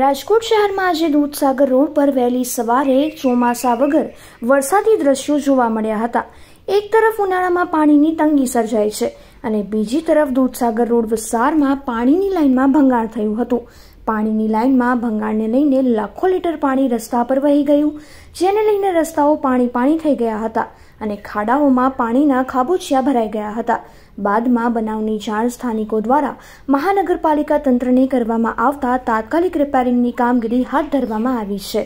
રાજકોટ શહેરમાં આજે દૂધસાગર રોડ પર વહેલી સવારે ચોમાસા વગર વરસાદી દ્રશ્યો જોવા મળ્યા હતા એક તરફ ઉનાળામાં પાણીની તંગી સર્જાઈ છે અને બીજી તરફ દૂધસાગર રોડ વિસ્તારમાં પાણીની લાઇનમાં ભંગાણ થયું હતું પાણીની લાઇનમાં ભંગાણને લઈને લાખો લીટર પાણી રસ્તા પર વહી ગયું જેને લઈને રસ્તાઓ પાણી પાણી થઈ ગયા હતા અને ખાડાઓમાં પાણીના ખાબોચિયા ભરાઈ ગયા હતા બાદમાં બનાવની જાણ સ્થાનિકો દ્વારા મહાનગરપાલિકા તંત્રને કરવામાં આવતા તાત્કાલિક રિપેરિંગની કામગીરી હાથ ધરવામાં આવી છે